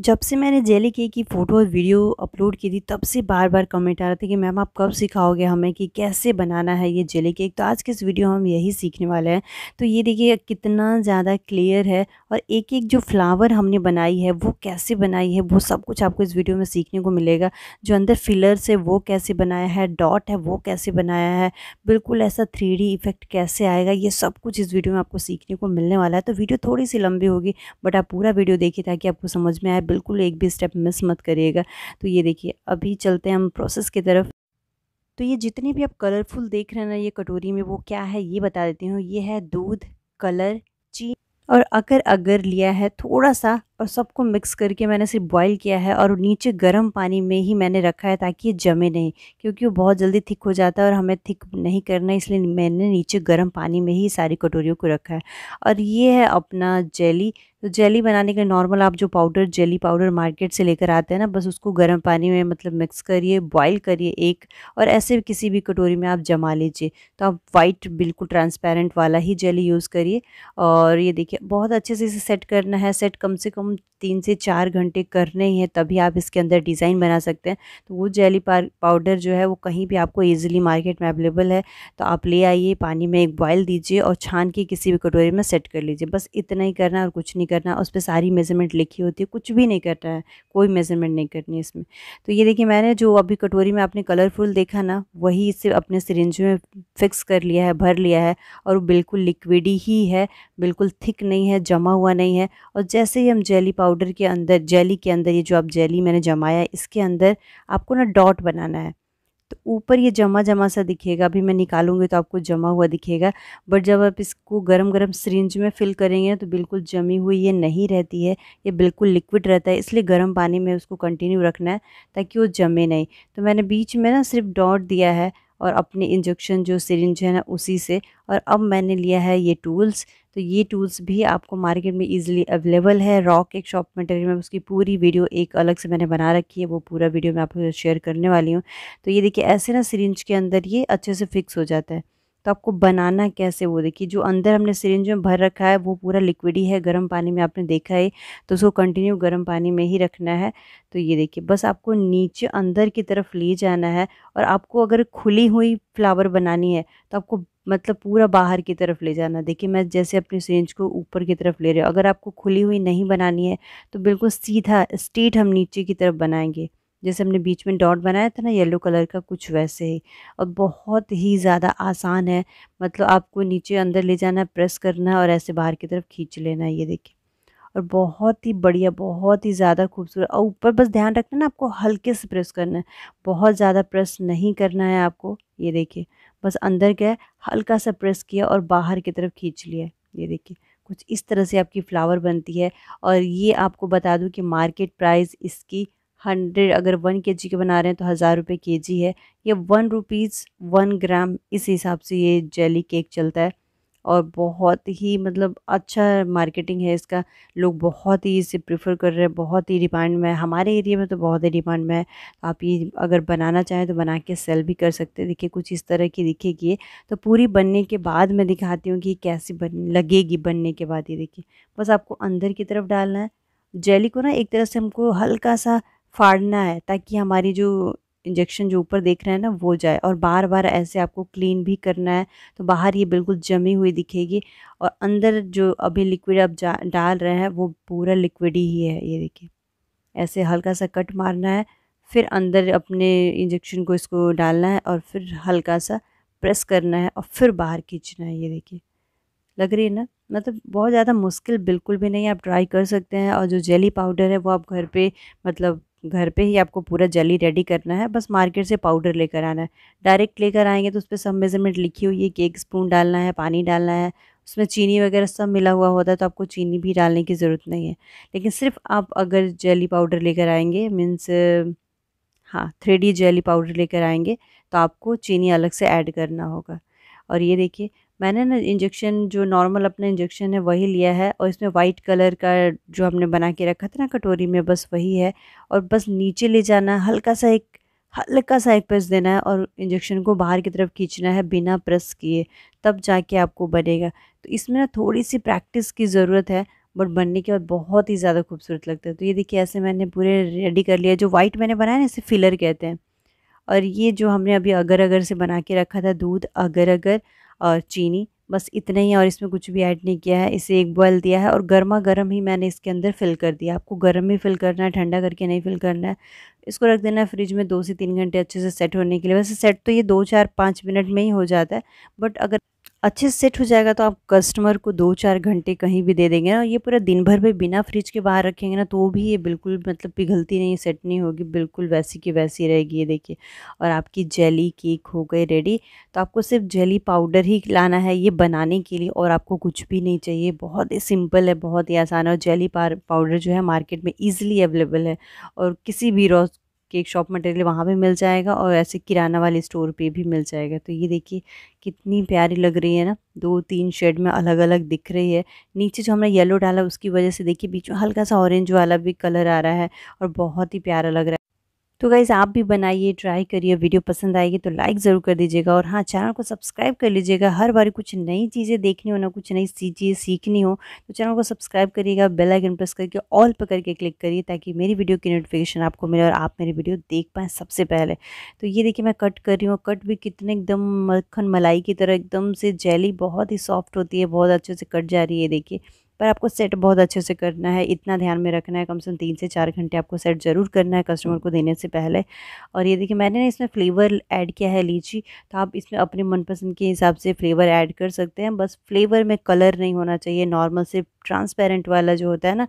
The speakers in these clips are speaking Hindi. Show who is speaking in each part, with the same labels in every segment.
Speaker 1: जब से मैंने जेली केक की फ़ोटो और वीडियो अपलोड की थी तब से बार बार कमेंट आ रहे थे कि मैम आप कब सिखाओगे हमें कि कैसे बनाना है ये जेली केक तो आज के इस वीडियो हम यही सीखने वाले हैं तो ये देखिए कितना ज़्यादा क्लियर है और एक एक जो फ्लावर हमने बनाई है वो कैसे बनाई है वो सब कुछ आपको इस वीडियो में सीखने को मिलेगा जो अंदर फिलर्स है वो कैसे बनाया है डॉट है वो कैसे बनाया है बिल्कुल ऐसा थ्री इफ़ेक्ट कैसे आएगा ये सब कुछ इस वीडियो में आपको सीखने को मिलने वाला है तो वीडियो थोड़ी सी लंबी होगी बट आप पूरा वीडियो देखिए ताकि आपको समझ में आए है बिल्कुल एक भी स्टेप मिस मत करिएगा तो ये देखिए अभी चलते हैं हम प्रोसेस की तरफ तो ये जितने भी आप कलरफुल देख रहे हैं ना ये कटोरी में वो क्या है ये बता देती हूँ ये है दूध कलर चीनी और अगर अगर लिया है थोड़ा सा और सबको मिक्स करके मैंने सिर्फ बॉईल किया है और नीचे गर्म पानी में ही मैंने रखा है ताकि ये जमे नहीं क्योंकि वो बहुत जल्दी थिक हो जाता है और हमें थिक नहीं करना इसलिए मैंने नीचे गर्म पानी में ही सारी कटोरियों को रखा है और ये है अपना जेली तो जेली बनाने के लिए नॉर्मल आप जो पाउडर जेली पाउडर मार्केट से लेकर आते हैं ना बस उसको गर्म पानी में मतलब मिक्स करिए बॉईल करिए एक और ऐसे किसी भी कटोरी में आप जमा लीजिए तो आप वाइट बिल्कुल ट्रांसपेरेंट वाला ही जेली यूज़ करिए और ये देखिए बहुत अच्छे से इसे सेट करना है सेट कम से कम तीन से चार घंटे करने ही हैं तभी आप इसके अंदर डिज़ाइन बना सकते हैं तो वो जेली पाउडर जो है वो कहीं भी आपको ईजिली मार्केट में अवेलेबल है तो आप ले आइए पानी में एक बॉयल दीजिए और छान के किसी भी कटोरी में सेट कर लीजिए बस इतना ही करना और कुछ नहीं करना उस पर सारी मेज़रमेंट लिखी होती है कुछ भी नहीं करना है कोई मेज़रमेंट नहीं करनी इसमें तो ये देखिए मैंने जो अभी कटोरी में आपने कलरफुल देखा ना वही इसे अपने सिरिंज में फिक्स कर लिया है भर लिया है और बिल्कुल लिक्विडी ही है बिल्कुल थिक नहीं है जमा हुआ नहीं है और जैसे ही हम जेली पाउडर के अंदर जेली के अंदर ये जो आप जेली मैंने जमाया इसके अंदर आपको ना डॉट बनाना है तो ऊपर ये जमा जमा सा दिखेगा अभी मैं निकालूंगी तो आपको जमा हुआ दिखेगा बट जब आप इसको गरम गरम सरिंज में फिल करेंगे तो बिल्कुल जमी हुई ये नहीं रहती है ये बिल्कुल लिक्विड रहता है इसलिए गर्म पानी में उसको कंटिन्यू रखना है ताकि वो जमे नहीं तो मैंने बीच में ना सिर्फ डॉट दिया है और अपने इंजेक्शन जो सिरिंज है ना उसी से और अब मैंने लिया है ये टूल्स तो ये टूल्स भी आपको मार्केट में इजीली अवेलेबल है रॉक एक शॉप मटेरियल में उसकी पूरी वीडियो एक अलग से मैंने बना रखी है वो पूरा वीडियो मैं आपको शेयर करने वाली हूँ तो ये देखिए ऐसे ना सिरिंज के अंदर ये अच्छे से फिक्स हो जाता है तो आपको बनाना कैसे वो देखिए जो अंदर हमने सिरिंज में भर रखा है वो पूरा लिक्विड ही है गर्म पानी में आपने देखा है तो उसको कंटिन्यू गर्म पानी में ही रखना है तो ये देखिए बस आपको नीचे अंदर की तरफ ले जाना है और आपको अगर खुली हुई फ्लावर बनानी है तो आपको मतलब पूरा बाहर की तरफ ले जाना देखिए मैं जैसे अपनी सिरिंज को ऊपर की तरफ ले रही हूँ अगर आपको खुली हुई नहीं बनानी है तो बिल्कुल सीधा स्ट्रेट हम नीचे की तरफ बनाएंगे जैसे हमने बीच में डॉट बनाया था ना येलो कलर का कुछ वैसे ही और बहुत ही ज़्यादा आसान है मतलब आपको नीचे अंदर ले जाना प्रेस करना और ऐसे बाहर की तरफ खींच लेना ये देखिए और बहुत ही बढ़िया बहुत ही ज़्यादा खूबसूरत और ऊपर बस ध्यान रखना ना आपको हल्के से प्रेस करना है बहुत ज़्यादा प्रेस नहीं करना है आपको ये देखिए बस अंदर गए हल्का सा प्रेस किया और बाहर की तरफ खींच लिया ये देखिए कुछ इस तरह से आपकी फ़्लावर बनती है और ये आपको बता दूं कि मार्केट प्राइस इसकी हंड्रेड अगर वन के जी के बना रहे हैं तो हज़ार रुपये के जी है ये वन रुपीज़ वन ग्राम इस हिसाब से ये जेली केक चलता है और बहुत ही मतलब अच्छा मार्केटिंग है इसका लोग बहुत ही इसे प्रेफर कर रहे हैं बहुत ही डिमांड में हमारे एरिया में तो बहुत ही डिमांड में है आप ये अगर बनाना चाहें तो बना के सेल भी कर सकते हैं देखिए कुछ इस तरह की दिखेगी ये तो पूरी बनने के बाद मैं दिखाती हूँ कि कैसी बन लगेगी बनने के बाद ये देखिए बस आपको अंदर की तरफ डालना है जेली को ना एक तरह से हमको हल्का सा फाड़ना है ताकि हमारी जो इंजेक्शन जो ऊपर देख रहे हैं ना वो जाए और बार बार ऐसे आपको क्लीन भी करना है तो बाहर ये बिल्कुल जमी हुई दिखेगी और अंदर जो अभी लिक्विड आप डाल रहे हैं वो पूरा लिक्विड ही है ये देखिए ऐसे हल्का सा कट मारना है फिर अंदर अपने इंजेक्शन को इसको डालना है और फिर हल्का सा प्रेस करना है और फिर बाहर खींचना है ये देखिए लग रही है ना मतलब बहुत ज़्यादा मुश्किल बिल्कुल भी नहीं आप ट्राई कर सकते हैं और जो जेली पाउडर है वो आप घर पे मतलब घर पे ही आपको पूरा जली रेडी करना है बस मार्केट से पाउडर लेकर आना है डायरेक्ट लेकर आएंगे तो उस पर सब मेज़रमेंट लिखी हुई है कि एक स्पून डालना है पानी डालना है उसमें चीनी वगैरह सब मिला हुआ होता है तो आपको चीनी भी डालने की ज़रूरत नहीं है लेकिन सिर्फ आप अगर जली पाउडर लेकर आएंगे मीन्स हाँ थ्री जेली पाउडर लेकर आएंगे तो आपको चीनी अलग से ऐड करना होगा और ये देखिए मैंने ना इंजेक्शन जो नॉर्मल अपना इंजेक्शन है वही लिया है और इसमें वाइट कलर का जो हमने बना के रखा था ना कटोरी में बस वही है और बस नीचे ले जाना हल्का सा एक हल्का सा एक प्रेस देना है और इंजेक्शन को बाहर की तरफ खींचना है बिना प्रेस किए तब जाके आपको बनेगा तो इसमें ना थोड़ी सी प्रैक्टिस की ज़रूरत है बट बनने के बाद बहुत ही ज़्यादा खूबसूरत लगता है तो ये देखिए ऐसे मैंने पूरे रेडी कर लिया जो वाइट मैंने बनाया ना इसे फिलर कहते हैं और ये जो हमने अभी अगर अगर से बना के रखा था दूध अगर अगर और चीनी बस इतना ही और इसमें कुछ भी ऐड नहीं किया है इसे एक बॉयल दिया है और गर्मा गर्म ही मैंने इसके अंदर फिल कर दिया आपको गर्म ही फिल करना है ठंडा करके नहीं फिल करना है इसको रख देना है फ्रिज में दो से तीन घंटे अच्छे से सेट होने के लिए वैसे सेट तो ये दो चार पाँच मिनट में ही हो जाता है बट अगर अच्छे से सेट हो जाएगा तो आप कस्टमर को दो चार घंटे कहीं भी दे देंगे ना ये पूरा दिन भर में बिना फ्रिज के बाहर रखेंगे ना तो भी ये बिल्कुल मतलब पिघलती नहीं सेट नहीं होगी बिल्कुल वैसी की वैसी रहेगी ये देखिए और आपकी जेली केक हो गए रेडी तो आपको सिर्फ जेली पाउडर ही लाना है ये बनाने के लिए और आपको कुछ भी नहीं चाहिए बहुत ही सिंपल है बहुत ही आसान है और जेली पाउडर जो है मार्केट में ईजिली अवेलेबल है और किसी भी रोज केक शॉप मटेरियल वहाँ पे मिल जाएगा और ऐसे किराना वाले स्टोर पे भी मिल जाएगा तो ये देखिए कितनी प्यारी लग रही है ना दो तीन शेड में अलग अलग दिख रही है नीचे जो हमने येलो डाला उसकी वजह से देखिए बीच में हल्का सा ऑरेंज वाला भी कलर आ रहा है और बहुत ही प्यारा लग रहा है तो गाइज़ आप भी बनाइए ट्राई करिए वीडियो पसंद आएगी तो लाइक ज़रूर कर दीजिएगा और हाँ चैनल को सब्सक्राइब कर लीजिएगा हर बार कुछ नई चीज़ें देखनी हो ना कुछ नई चीज़ें सीखनी हो तो चैनल को सब्सक्राइब करिएगा बेल आइकन प्रेस करके ऑल पर करके क्लिक करिए ताकि मेरी वीडियो की नोटिफिकेशन आपको मिले और आप मेरी वीडियो देख पाएँ सबसे पहले तो ये देखिए मैं कट कर रही हूँ कट भी कितने एकदम मक्खन मलाई की तरह एकदम से जेली बहुत ही सॉफ्ट होती है बहुत अच्छे से कट जा रही है देखिए पर आपको सेट बहुत अच्छे से करना है इतना ध्यान में रखना है कम से कम तीन से चार घंटे आपको सेट ज़रूर करना है कस्टमर को देने से पहले और ये देखिए मैंने इसमें फ्लेवर ऐड किया है लीची तो आप इसमें अपने मनपसंद के हिसाब से फ्लेवर ऐड कर सकते हैं बस फ्लेवर में कलर नहीं होना चाहिए नॉर्मल सिर्फ ट्रांसपेरेंट वाला जो होता है ना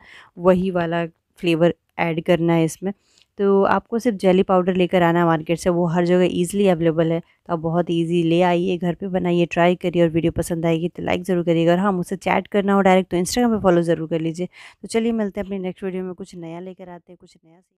Speaker 1: वही वाला फ्लेवर ऐड करना है इसमें तो आपको सिर्फ जेली पाउडर लेकर आना मार्केट से वो हर जगह ईज़िली अवेलेबल है तो आप बहुत ईजी ले आइए घर पे बनाइए ट्राई करिए और वीडियो पसंद आएगी तो लाइक ज़रूर करिएगा और हाँ मुझसे चैट करना हो डायरेक्ट तो इंस्टाग्राम पे फॉलो ज़रूर कर लीजिए तो चलिए मिलते हैं अपनी नेक्स्ट वीडियो में कुछ नया लेकर आते हैं कुछ नया